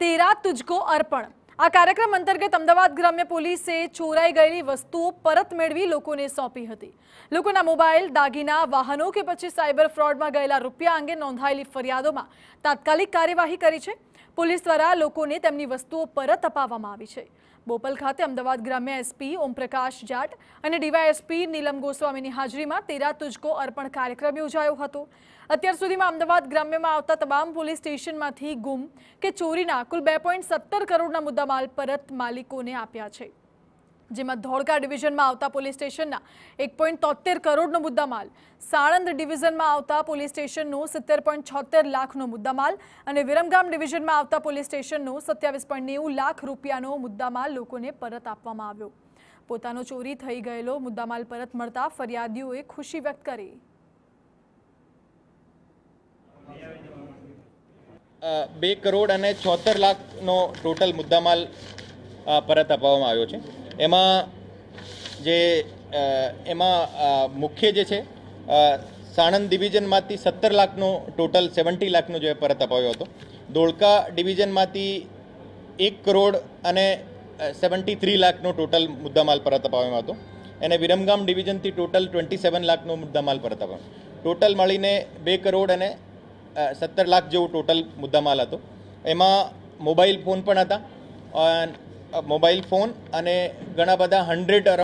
તેરા તુજકો અર્પણ આ કાર્યક્રમ અંતર્ગત અમદાવાદ ગ્રામ્ય પોલીસે ચોરાઈ ગયેલી વસ્તુઓ પરત મેળવી લોકોને સોંપી હતી લોકોના મોબાઈલ દાગીના વાહનો કે પછી સાયબર ફ્રોડમાં ગયેલા રૂપિયા અંગે નોંધાયેલી ફરિયાદોમાં તાત્કાલિક કાર્યવાહી કરી છે પોલીસ દ્વારા લોકોને તેમની વસ્તુઓ પરત અપાવવામાં આવી છે બોપલ ખાતે અમદાવાદ ગ્રામ્ય એસપી ઓમપ્રકાશ જાટ અને ડીવાયએસપી નીલમ ગોસ્વામીની હાજરીમાં તેરા તુજકો અર્પણ કાર્યક્રમ યોજાયો હતો અત્યાર સુધીમાં અમદાવાદ ગ્રામ્યમાં આવતા તમામ પોલીસ સ્ટેશનમાંથી ગુમ કે ચોરીના કુલ બે કરોડના મુદ્દામાલ પરત માલિકોને આપ્યા છે જેમાં ધોળકા ડિવિઝનમાં આવતા પોલીસ સ્ટેશનના એક પોઈન્ટ તોતેર કરોડનો મુદ્દામાલ સાણંદ ડિવિઝનમાં આવતા પોલીસ સ્ટેશનનું સિત્તેર પોઈન્ટ છોતેર લાખનો મુદ્દામાલ અને વિરમગામ ડિવિઝનમાં આવતા પોલીસ સ્ટેશનનું સત્યાવીસ પોઈન્ટ નેવું લાખ રૂપિયાનો મુદ્દામાલ લોકોને પરત આપવામાં આવ્યો પોતાનો ચોરી થઈ ગયેલો મુદ્દામાલ પરત મળતા ફરિયાદીઓએ ખુશી વ્યક્ત કરી બે કરોડ અને છોતેર લાખનો ટોટલ મુદ્દામાલ પરત અપાવવામાં આવ્યો છે એમાં જે એમાં મુખ્ય જે છે સાણંદ ડિવિઝનમાંથી સત્તર લાખનો ટોટલ સેવન્ટી લાખનો જે પરત અપાવ્યો હતો ધોળકા ડિવિઝનમાંથી એક કરોડ અને સેવન્ટી થ્રી લાખનો ટોટલ મુદ્દામાલ પરત અપાવ્યો હતો એને વિરમગામ ડિવિઝનથી ટોટલ ટ્વેન્ટી સેવન લાખનો મુદ્દામાલ પરત અપાવ્યો ટોટલ મળીને બે કરોડ અને સત્તર લાખ જેવો ટોટલ મુદ્દામાલ હતો એમાં મોબાઈલ ફોન પણ હતા મોબાઈલ ફોન અને ઘણા બધા હંડ્રેડ